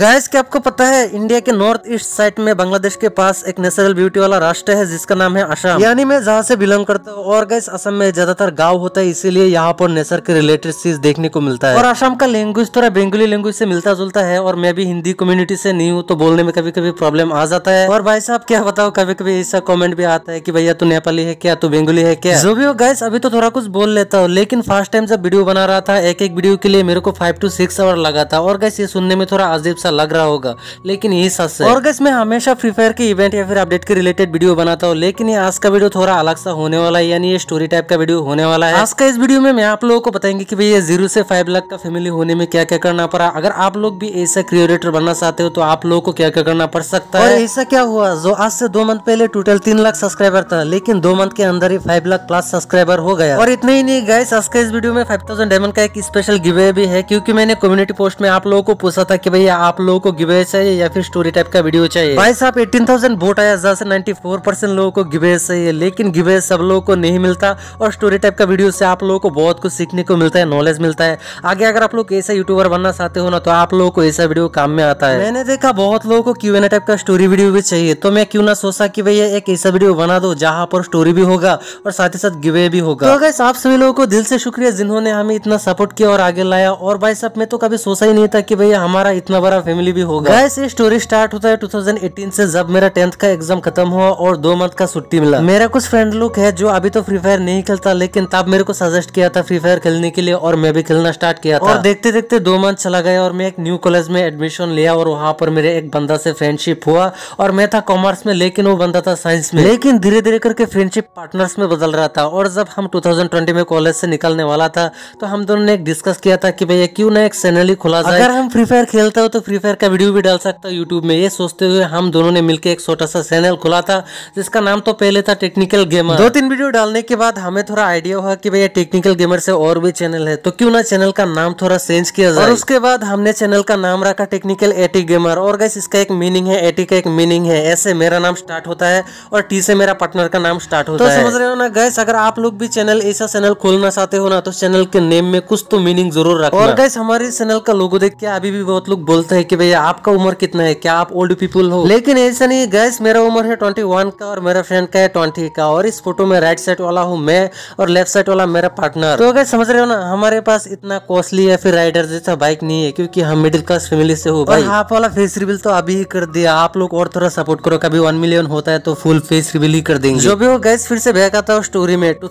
gas क्या आपको पता है इंडिया के नॉर्थ ईस्ट साइड में बांग्लादेश के पास एक नेचुरल ब्यूटी वाला राष्ट्र है जिसका नाम है असम यानी मैं जहाँ से बिलोंग करता हूँ और गैस असम में ज्यादातर गांव होता है इसीलिए यहाँ पर नेचर के रिलेटेड चीज देखने को मिलता है और असम का लैंग्वेज थोड़ा बेंगुली लैंग्वेज से मिलता जुलता है और मैं भी हिंदी कम्युनिटी से नहीं हूँ तो बोलने में कभी कभी प्रॉब्लम आ जाता है और भाई साहब क्या बताओ कभी कभी ऐसा कॉमेंट भी आता है की भैया तू नेपाली है क्या तू बेंगुली है क्या जो भी हो गैस अभी तो थोड़ा कुछ बोल लेता हूँ लेकिन फर्स्ट टाइम जब वीडियो बना रहा था एक एक वीडियो के लिए मेरे को फाइव टू सिक्स आवर लगा था और गैस ये सुनने में थोड़ा अजीब सा अच्छा लग रहा होगा लेकिन ये सच है और गैस मैं हमेशा फ्री फायर के इवेंट या फिर अपडेट के रिलेटेड वीडियो बनाता हूँ लेकिन ये आज का वीडियो थोड़ा अलग सा होने वाला है यानी ये स्टोरी टाइप का वीडियो होने वाला है आज का इस वीडियो में मैं आप लोगों को बताएंगे की भैया जीरो से फाइव लाख का फैमिली होने में क्या क्या करना पड़ा अगर आप लोग भी ऐसा क्रिएटर बनना चाहते हो तो आप लोगों को क्या क्या करना पड़ सकता है ऐसा क्या हुआ जो आज से दो मंथ पहले टोटल तीन लाख सब्सक्राइबर था लेकिन दो मंथ के अंदर ही फाइव लाख प्लस सब्सक्राइबर हो गया और इतने ही नहीं गैस आज का इस वीडियो में फाइव थाउजेंड डायमंड का एक स्पेशल गिवे भी है क्योंकि मैंने कम्युनिटी पोस्ट में आप लोगों को पूछा था कि भैया आप आप लोगों को गिवे चाहिए या फिर स्टोरी टाइप का वीडियो चाहिए भाई साहब एटीन थाउजेंड वोट आया जहाँ से नाइन्टी फोर परसेंट लोगों को गिवे चाहिए लेकिन गिवे सब लोगों को नहीं मिलता और स्टोरी टाइप का वीडियो से आप लोगों को बहुत कुछ सीखने को मिलता है नॉलेज मिलता है आगे अगर आप लोग ऐसा यूट्यूबर बनना चाहते हो ना तो आप लोगों को ऐसा वीडियो काम में आता है मैंने देखा बहुत लोगों को क्यू एन टाइप का स्टोरी वीडियो भी चाहिए तो मैं क्यों ना सोचा की भैया एक ऐसा वीडियो बना दो जहाँ पर स्टोरी भी होगा और साथ ही साथ गिवे भी होगा तो अगर आप सभी लोगों को दिल से शुक्रिया जिन्होंने हमें इतना सपोर्ट किया और आगे लाया और भाई साहब मैं तो कभी सोचा ही नहीं था कि भैया हमारा इतना बड़ा हमारा फैमिली भी होगा गाइस ये स्टोरी स्टार्ट होता है 2018 से जब मेरा टेंथ का एग्जाम खत्म हुआ और दो मंथ का छुट्टी मिला मेरा कुछ फ्रेंड लुक है जो अभी तो फ्री फायर नहीं खेलता लेकिन तब मेरे को सजेस्ट किया था फ्री फायर खेलने के लिए और मैं भी खेलना स्टार्ट किया था और देखते देखते दो मंथ चला गया और मैं एक न्यू कॉलेज में एडमिशन लिया और वहाँ पर मेरे एक बंदा से फ्रेंडशिप हुआ और मैं था कॉमर्स में लेकिन वो बंदा था साइंस में लेकिन धीरे धीरे करके फ्रेंडशिप पार्टनर्स में बदल रहा था और जब हम 2020 में कॉलेज से निकलने वाला था तो हम दोनों ने एक डिस्कस किया था कि भैया क्यों ना एक सैनली खुला जाए अगर हम फ्री फायर खेलते हो तो फ्री फायर का वीडियो भी डाल सकता हूँ यूट्यूब में ये सोचते हुए हम दोनों ने मिलकर एक छोटा सा चैनल खोला था जिसका नाम तो पहले था टेक्निकल गेमर दो तीन वीडियो डालने के बाद हमें थोड़ा आइडिया हुआ कि भैया टेक्निकल गेमर से और भी चैनल है तो क्यों ना चैनल का नाम थोड़ा चेंज किया जाए और उसके बाद हमने चैनल का नाम रखा टेक्निकल एटी गेमर और गैस इसका एक मीनिंग है एटी का एक मीनिंग है ऐसे मेरा नाम स्टार्ट होता है और टी से मेरा पार्टनर का नाम स्टार्ट होता तो है समझ रहे हो ना गैस अगर आप लोग भी चैनल ऐसा चैनल खोलना चाहते हो ना तो चैनल के नेम में कुछ तो मीनिंग जरूर रखना और गैस हमारे चैनल का लोगो देख के अभी भी बहुत लोग बोलते पूछता है कि भैया आपका उम्र कितना है क्या आप ओल्ड पीपल हो लेकिन ऐसा नहीं गैस मेरा उम्र है ट्वेंटी वन का और मेरा फ्रेंड का है ट्वेंटी का और इस फोटो में राइट साइड वाला हूँ मैं और लेफ्ट साइड वाला मेरा पार्टनर तो अगर समझ रहे हो ना हमारे पास इतना कॉस्टली या फिर राइडर जैसा बाइक नहीं है क्योंकि हम मिडिल क्लास फैमिली से हो भाई आप वाला फेस रिविल तो अभी ही कर दिया आप लोग और थोड़ा सपोर्ट करो कभी वन मिलियन होता है तो फुल फेस रिविल ही कर देंगे जो भी हो गैस फिर से बैक आता हूँ स्टोरी में टू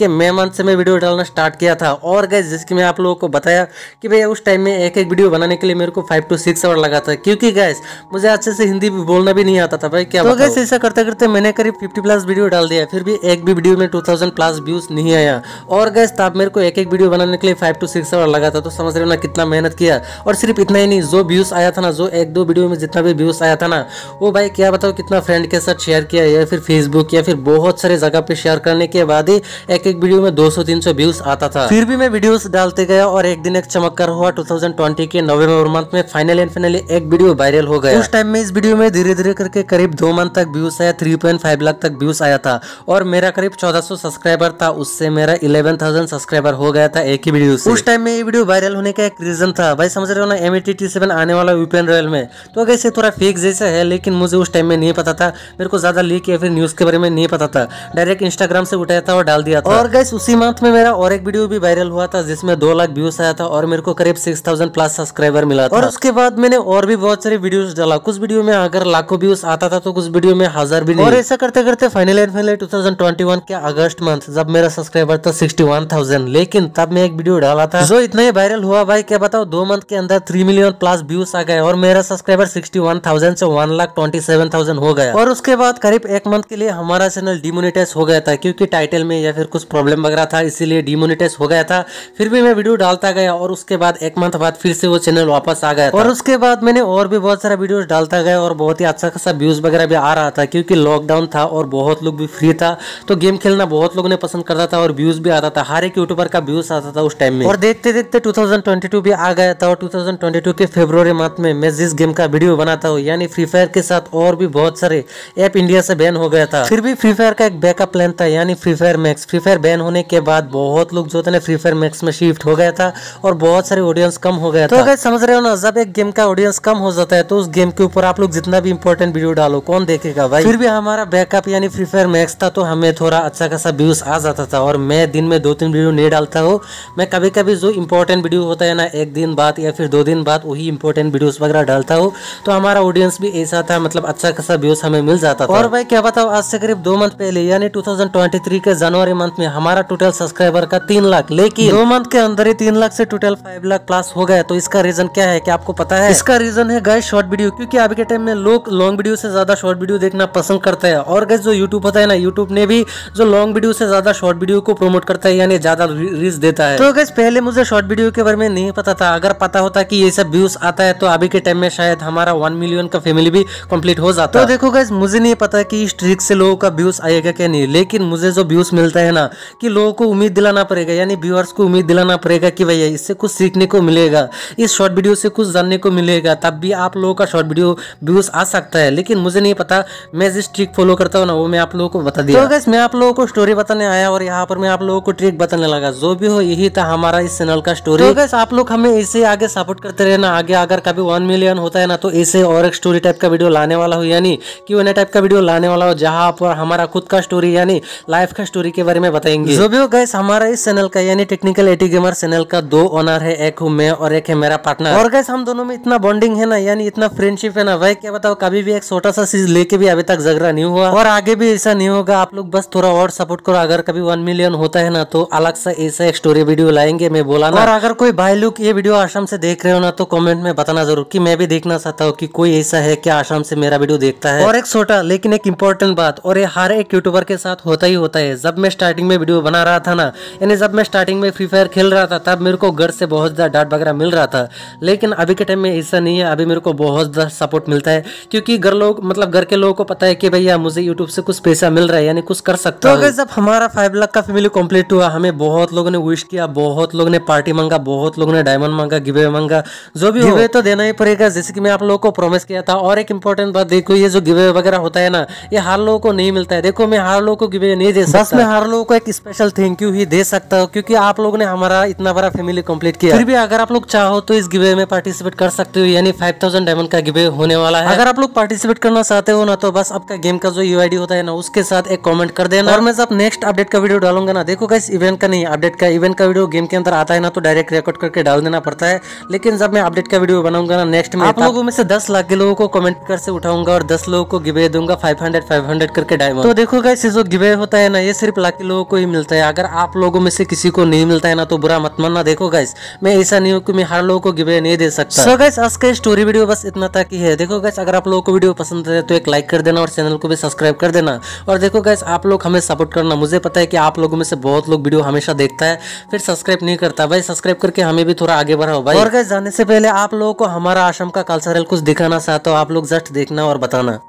के मे मंथ से मैं वीडियो डालना स्टार्ट किया था और गैस जिसकी मैं आप लोगों को बताया कि भैया उस टाइम में एक एक वीडियो बनाने के लिए मेरे को फाइव टू सिक्स आवर लगा था क्योंकि गैस मुझे अच्छे से हिंदी भी बोलना भी नहीं आता था भाई क्या तो गैस ऐसा करते करते मैंने करीब फिफ्टी प्लस वीडियो डाल दिया फिर भी एक भी वीडियो में टू थाउजेंड प्लस व्यूज नहीं आया और गैस तब मेरे को एक एक वीडियो बनाने के लिए फाइव टू सिक्स आवर लगा था तो समझ रहे हो ना कितना मेहनत किया और सिर्फ इतना ही नहीं जो व्यूज आया था ना जो एक दो वीडियो में जितना भी व्यूज आया था ना वो भाई क्या बताओ कितना फ्रेंड के साथ शेयर किया या फिर फेसबुक या फिर बहुत सारे जगह पे शेयर करने के बाद ही एक एक वीडियो में दो सौ तीन सौ व्यूज आता था फिर भी मैं वीडियोस डालते गया और एक दिन एक चमत्कार हुआ 2020 के नवंबर मंथ में फाइनल एंड फाइनली एक वीडियो वायरल हो गया उस टाइम में इस वीडियो में धीरे धीरे करके करीब दो मंथ तक व्यूज आया थ्री पॉइंट फाइव लाख तक व्यूज आया था और मेरा करीब चौदह सौ सब्सक्राइबर था उससे मेरा इलेवन थाउजेंड सब्सक्राइबर हो गया था एक ही वीडियो से उस टाइम में ये वीडियो वायरल होने का एक रीजन था भाई समझ रहे हो ना एम सेवन आने वाला यूपीएन रॉयल में तो कैसे थोड़ा फेक जैसे है लेकिन मुझे उस टाइम में नहीं पता था मेरे को ज्यादा लीक या फिर न्यूज के बारे में नहीं पता था डायरेक्ट इंस्टाग्राम से उठाया था और डाल दिया था और गैस उसी मंथ में मेरा और एक वीडियो भी वायरल हुआ था जिसमें दो लाख व्यूज आया था और मेरे को करीब सिक्स थाउजेंड प्लस सब्सक्राइबर मिला था और उसके बाद मैंने और भी बहुत सारे वीडियोस डाला कुछ वीडियो में अगर लाखों व्यूज आता था तो कुछ वीडियो में हजार भी नहीं और ऐसा करते करते फाइनल एंड फाइनल 2021 के अगस्त मंथ जब मेरा सब्सक्राइबर था 61,000 लेकिन तब मैं एक वीडियो डाला था जो इतना ही वायरल हुआ भाई क्या बताओ दो मंथ के अंदर थ्री मिलियन प्लस व्यूज आ गए और मेरा सब्सक्राइबर सिक्सटी वन थाउजेंड से one lakh twenty seven thousand हो गया और उसके बाद करीब एक मंथ के लिए हमारा चैनल डिमोनिटाइज हो गया था क्योंकि टाइटल में या फिर कुछ प्रॉब्लम वगैरह था इसीलिए डिमोनिटाइज हो गया था फिर भी मैं वीडियो डालता गया और उसके बाद एक मंथ बाद फिर से वो चैनल वापस आ गया और उसके बाद मैंने और भी बहुत सारा वीडियोस डालता गया और बहुत ही अच्छा खासा व्यूज़ वगैरह भी आ रहा था क्योंकि लॉकडाउन था और बहुत लोग भी फ्री था तो गेम खेलना बहुत लोगों ने पसंद करता था और व्यूज़ भी आता था हर एक यूट्यूबर का व्यूज़ आता था उस टाइम में और देखते देखते टू भी आ गया था और टू के फेब्रुवरी मंथ में मैं जिस गेम का वीडियो बनाता हूँ यानी फ्री फायर के साथ और भी बहुत सारे ऐप इंडिया से बैन हो गया था फिर भी फ्री फायर का एक बैकअप प्लान था यानी Free Fire Max Free Fire ban होने के बाद बहुत लोग जो था फ्री फायर मैक्स में शिफ्ट हो गया था और बहुत सारे ऑडियंस कम हो गया तो था समझ रहे हो ना जब एक एक गेम का ऑडियंस कम हो जाता है तो उस गेम के ऊपर आप लोग जितना भी इम्पोर्टेंट वीडियो डालो कौन देखेगा भाई फिर भी हमारा बैकअप यानी फ्री फायर मैक्स था तो हमें थोड़ा अच्छा खासा व्यूज आ जाता था और मैं दिन में दो तीन वीडियो नहीं डालता हूँ मैं कभी कभी जो इम्पोर्टेंट वीडियो होता है ना एक दिन बाद या फिर दो दिन बाद वही इम्पोर्टेंट वीडियो वगैरह डालता हूँ तो हमारा ऑडियंस भी ऐसा था मतलब अच्छा खासा व्यूज हमें मिल जाता था और भाई क्या बताओ आज से करीब दो मंथ पहले यानी टू के जनवरी मंथ में हमारा टोटल सब्सक्राइबर का तीन लाख लेकिन दो मंथ के अंदर ही तीन लाख से टोटल फाइव लाख प्लस हो गया तो इसका रीजन क्या है कि आपको आपको पता है इसका रीजन है गाय शॉर्ट वीडियो क्योंकि अभी के टाइम में लोग लॉन्ग वीडियो से ज्यादा शॉर्ट वीडियो देखना पसंद करते हैं और गैस जो यूट्यूब होता है ना यूट्यूब ने भी जो लॉन्ग वीडियो से ज्यादा शॉर्ट वीडियो को प्रमोट करता है यानी ज्यादा रीच देता है तो गैस पहले मुझे शॉर्ट वीडियो के बारे में नहीं पता था अगर पता होता की ये सब व्यूज आता है तो अभी के टाइम में शायद हमारा वन मिलियन का फैमिली भी कम्प्लीट हो जाता है तो देखो गैस मुझे नहीं पता की इस ट्रिक से लोगों का व्यूज आएगा क्या नहीं लेकिन मुझे जो व्यूज मिलता है ना कि लोगों को उम्मीद दिलाना पड़ेगा यानी व्यूअर्स को उम्मीद दिलाना पड़ेगा कि भैया इससे कुछ सीखने को मिलेगा इस शॉर्ट वीडियो से कुछ जानने को मिलेगा तब भी आप लोगों का शॉर्ट वीडियो व्यूज आ सकता है लेकिन मुझे नहीं पता मैं जिस ट्रिक फॉलो करता हूँ ना वो मैं आप लोगों को बता दिया तो मैं आप लोगों को स्टोरी बताने आया और यहाँ पर मैं आप लोगों को ट्रिक बताने लगा जो भी हो यही था हमारा इस चैनल का स्टोरी तो आप लोग हमें इसे आगे सपोर्ट करते रहना आगे अगर कभी वन मिलियन होता है ना तो इसे और एक स्टोरी टाइप का वीडियो लाने वाला हो यानी कि वो टाइप का वीडियो लाने वाला हो जहाँ पर हमारा खुद का स्टोरी यानी लाइफ का स्टोरी के बारे में बताएंगे जो भी हो गैस हमारा इस चैनल का यानी टेक्निकल एटी गेमर चैनल का दो ओनर है एक हूँ मैं और एक है मेरा पार्टनर और गैस हम दोनों में इतना बॉन्डिंग है ना यानी इतना फ्रेंडशिप है ना वह क्या बताओ कभी भी एक छोटा सा चीज लेके भी अभी तक झगड़ा नहीं हुआ और आगे भी ऐसा नहीं होगा आप लोग बस थोड़ा और सपोर्ट करो अगर कभी वन मिलियन होता है ना तो अलग सा ऐसा एक स्टोरी वीडियो लाएंगे मैं बोला ना और अगर कोई भाई लोग ये वीडियो आसाम से देख रहे हो ना तो कॉमेंट में बताना जरूर की मैं भी देखना चाहता हूँ की कोई ऐसा है क्या आसाम से मेरा वीडियो देखता है और एक छोटा लेकिन एक इम्पोर्टेंट बात और ये हर एक यूट्यूबर के साथ होता ही होता है जब मैं स्टार्टिंग में वीडियो बना रहा था ना यानी जब मैं स्टार्टिंग में फ्री फायर खेल रहा था तब मेरे को घर से बहुत ज्यादा डांट वगैरह मिल रहा था लेकिन अभी के टाइम में ऐसा नहीं है अभी मेरे को बहुत ज़्यादा सपोर्ट मिलता है क्योंकि घर लोग मतलब घर के लोगों को पता है कि भैया मुझे यूट्यूब से कुछ पैसा मिल रहा है यानी कुछ कर सकता तो जब हमारा फाइव लाख का फैमिली कम्प्लीट हुआ हमें बहुत लोगों ने विश किया बहुत लोगों ने पार्टी मांगा बहुत लोगों ने डायमंड मांगा गिवे मांगा जो भी गिवे तो देना ही पड़ेगा जैसे कि मैं आप लोगों को प्रोमिस किया था और एक इंपॉर्टेंट बात देखो ये जो गिवे वगैरह होता है ना ये हर लोगों को नहीं मिलता है देखो मैं हर लोगों को गिवे नहीं दे सकता मैं हर लोगों को एक स्पेशल थैंक यू ही दे सकता हूँ क्योंकि आप लोगों ने हमारा इतना बड़ा फैमिली कम्प्लीट किया फिर भी अगर आप लोग चाहो तो इस गिवे में पार्टिसिपेट पार्टिसिपेट कर सकते हो यानी 5000 डायमंड का गिवे होने वाला है अगर आप लोग पार्टिसिपेट करना चाहते हो ना तो बस आपका गेम का जो यू होता है ना उसके साथ एक कॉमेंट कर देना और मैं जब नेक्स्ट अपडेट का वीडियो डालूंगा ना देखो इस इवेंट का नहीं अपडेट का इवेंट का वीडियो गेम के अंदर आता है ना तो डायरेक्ट रिकॉर्ड करके डाल देना पड़ता है लेकिन जब मैं अपडेट का वीडियो बनाऊंगा ना नेक्स्ट में आप लोगों में से दस लाख के लोगों को कमेंट कर से उठाऊंगा और दस लोगों को गिवे दूंगा फाइव हंड्रेड फाइव हंड्रेड करके डायमंड तो देखो ये जो गिवे होता है ना ये सिर्फ लाख के लोगों को ही मिलता है अगर आप लोगों में से किसी को नहीं मिलता है ना तो बुरा मत मानना देखो गाइस मैं ऐसा नहीं हूँ कि मैं हर लोगों को गिवे नहीं दे सकता सकता so है सो आज का स्टोरी वीडियो बस इतना तक ही है देखो गैस अगर आप लोगों को वीडियो पसंद आए तो एक लाइक कर देना और चैनल को भी सब्सक्राइब कर देना और देखो गैस आप लोग हमें सपोर्ट करना मुझे पता है कि आप लोगों में से बहुत लोग वीडियो हमेशा देखता है फिर सब्सक्राइब नहीं करता भाई सब्सक्राइब करके हमें भी थोड़ा आगे बढ़ाओ भाई और गैस जाने से पहले आप लोगों को हमारा आश्रम का कल्चरल कुछ दिखाना चाहता हूँ आप लोग जस्ट देखना और बताना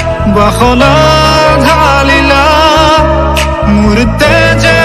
जय